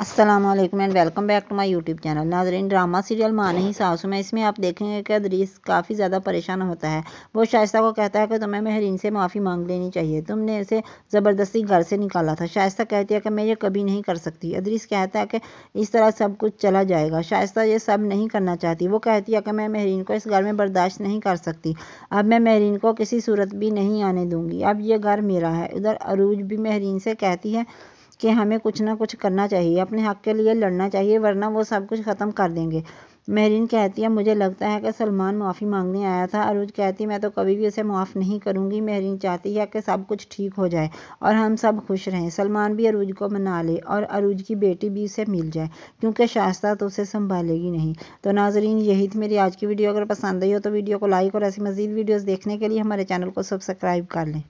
Aslam and welcome back to my YouTube channel नाजरीन drama serial माँ नहीं सासु में इसमें आप देखेंगे कि अदरीस काफ़ी ज़्यादा परेशान होता है वो शायस्ता को कहता है कि तुम्हें महरीन से माफ़ी मांग लेनी चाहिए तुमने इसे ज़बरदस्ती घर से निकाला था शायस्ता कहती है कि मैं ये कभी नहीं कर सकती अदरीस कहता है कि इस तरह सब कुछ चला जाएगा शायस्ता ये सब नहीं करना चाहती वो कहती है कि मैं महरीन को इस घर में बर्दाश्त नहीं कर सकती अब मैं महरीन को किसी सूरत भी नहीं आने दूँगी अब ये घर मेरा है उधर अरूज भी महरीन से कहती है कि हमें कुछ ना कुछ करना चाहिए अपने हक के लिए लड़ना चाहिए वरना वो सब कुछ ख़त्म कर देंगे महरीन कहती है मुझे लगता है कि सलमान माफ़ी मांगने आया था अरूज कहती मैं तो कभी भी उसे माफ़ नहीं करूँगी महरीन चाहती है कि सब कुछ ठीक हो जाए और हम सब खुश रहें सलमान भी अरूज को मना ले और अरूज की बेटी भी उसे मिल जाए क्योंकि शास्ता तो उसे संभालेगी नहीं तो नाजरीन यही थी मेरी आज की वीडियो अगर पसंद आई हो तो वीडियो को लाइक और ऐसी मज़ीद वीडियोज़ देखने के लिए हमारे चैनल को सब्सक्राइब कर लें